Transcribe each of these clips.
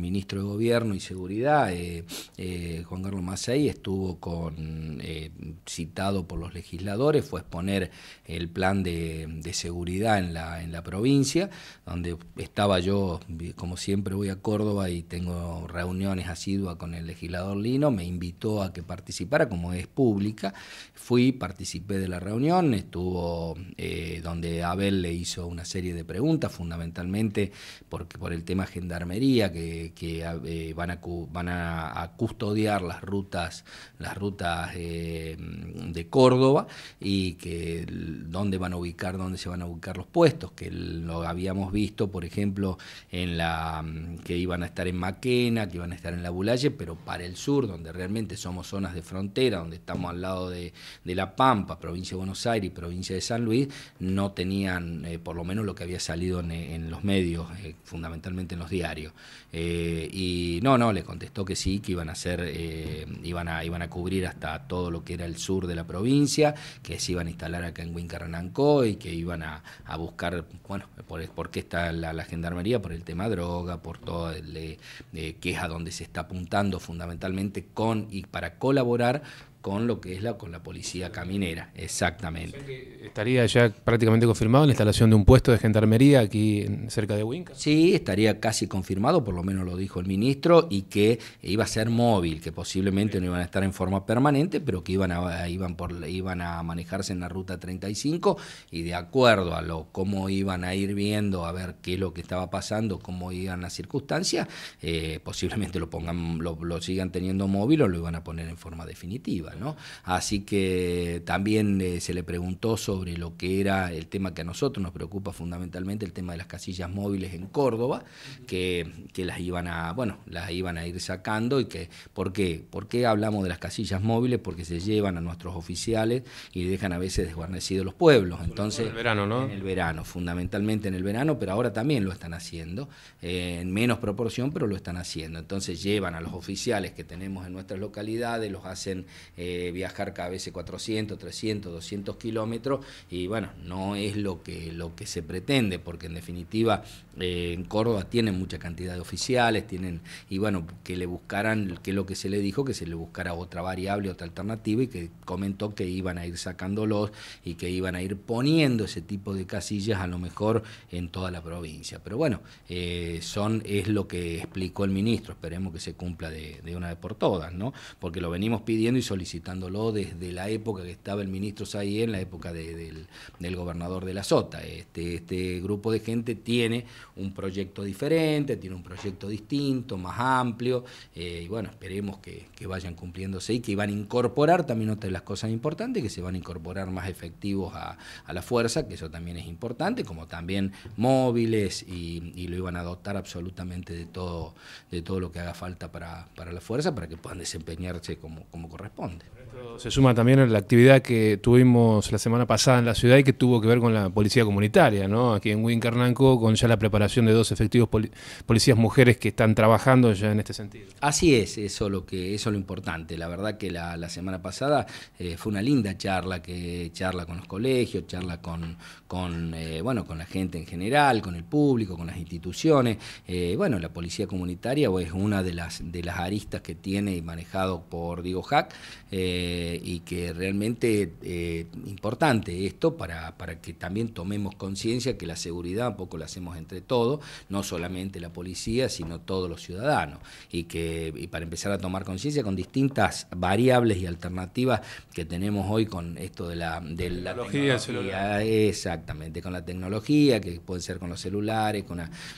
ministro de Gobierno y Seguridad, eh, eh, Juan Carlos Macei, estuvo con, eh, citado por los legisladores, fue a exponer el plan de, seguridad en la, en la provincia, donde estaba yo, como siempre voy a Córdoba y tengo reuniones asiduas con el legislador Lino, me invitó a que participara, como es pública, fui, participé de la reunión, estuvo donde Abel le hizo una serie de preguntas, fundamentalmente porque por el tema gendarmería, que eh, que, eh, van, a, van a, custodiar las rutas, las rutas eh, de Córdoba y que dónde van a ubicar, dónde se van a ubicar los puestos, que lo habíamos visto, por ejemplo, en la que iban a estar en Maquena, que iban a estar en la Bulalle, pero para el sur, donde realmente somos zonas de frontera, donde estamos al lado de, de La Pampa, provincia de Buenos Aires y provincia de San Luis, no tenían por lo menos lo que había salido en, los medios, fundamentalmente en los diarios. Eh, y no, no, le contestó que sí, que iban a hacer, eh, iban, a, iban a cubrir hasta todo lo que era el sur de la provincia, que se iban a instalar acá en Guincarananco y que iban a, a buscar, bueno, por, qué está la, gendarmería, por el tema droga, por todo el, eh, que es a donde se está apuntando fundamentalmente con y para colaborar con lo que es la, con la policía caminera, exactamente. ¿Estaría ya prácticamente confirmado la instalación de un puesto de gendarmería aquí cerca de Huinca? Sí, estaría casi confirmado, por lo menos lo dijo el ministro, y que iba a ser móvil, que posiblemente no iban a estar en forma permanente, pero que iban a, iban por, iban a manejarse en la ruta 35 y de acuerdo a lo cómo iban a ir viendo, a ver qué es lo que estaba pasando, cómo iban las circunstancias, eh, posiblemente lo pongan, lo sigan teniendo móvil o lo iban a poner en forma definitiva. Así que también eh, se le preguntó sobre lo que era el tema que a nosotros nos preocupa fundamentalmente, el tema de las casillas móviles en Córdoba, que, que las iban a, bueno, las iban a ir sacando y que, ¿por qué? ¿Por qué hablamos de las casillas móviles? Porque se llevan a nuestros oficiales y dejan a veces desguarnecidos los pueblos. Entonces, en el verano, ¿no? En el verano, fundamentalmente en el verano, pero ahora también lo están haciendo, eh, en menos proporción, pero lo están haciendo. Entonces llevan a los oficiales que tenemos en nuestras localidades, los hacen... Eh, viajar cada vez 400, 300, 200 kilómetros y bueno, no es lo que, lo que se pretende, porque en definitiva eh, en Córdoba tienen mucha cantidad de oficiales, tienen, y bueno, que le buscaran, que es lo que se le dijo, que se le buscara otra variable, otra alternativa y que comentó que iban a ir sacándolos y que iban a ir poniendo ese tipo de casillas a lo mejor en toda la provincia. Pero bueno, eh, son, es lo que explicó el ministro, esperemos que se cumpla de, de una vez por todas, ¿no? Porque lo venimos pidiendo y solicitando citándolo desde la época que estaba el ministro Saí, en la época del, gobernador de la Sota. Este, este grupo de gente tiene un proyecto diferente, tiene un proyecto distinto, más amplio, eh, y bueno, esperemos que, vayan cumpliéndose y que van a incorporar también otras de las cosas importantes, que se van a incorporar más efectivos a, la fuerza, que eso también es importante, como también móviles y, lo iban a dotar absolutamente de todo, de todo lo que haga falta para, para la fuerza, para que puedan desempeñarse como corresponde. Esto Se suma también a la actividad que tuvimos la semana pasada en la ciudad y que tuvo que ver con la policía comunitaria, ¿no? Aquí en Huincarnanco, con ya la preparación de dos efectivos policías mujeres que están trabajando ya en este sentido. Así es, eso lo que, eso lo importante. La verdad que la, semana pasada eh, fue una linda charla que charla con los colegios, charla con, con eh, bueno, con la gente en general, con el público, con las instituciones. Eh, bueno, la policía comunitaria es una de las de las aristas que tiene y manejado por Diego Hack eh, y que realmente eh, importante esto para, para que también tomemos conciencia que la seguridad un poco la hacemos entre todos, no solamente la policía, sino todos los ciudadanos, y que y para empezar a tomar conciencia con distintas variables y alternativas que tenemos hoy con esto de la, tecnología, exactamente, con la tecnología, que puede ser con los celulares,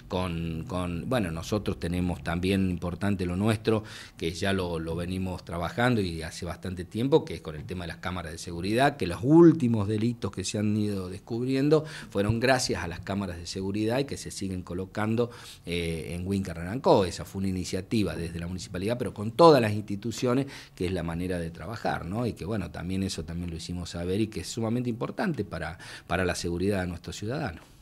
con, con, bueno, nosotros tenemos también importante lo nuestro, que ya lo, lo venimos trabajando y hace bastante bastante tiempo, que es con el tema de las cámaras de seguridad, que los últimos delitos que se han ido descubriendo fueron gracias a las cámaras de seguridad y que se siguen colocando eh, en Winca Esa fue una iniciativa desde la municipalidad, pero con todas las instituciones, que es la manera de trabajar, ¿no? Y que bueno, también eso también lo hicimos saber y que es sumamente importante para, para la seguridad de nuestros ciudadanos.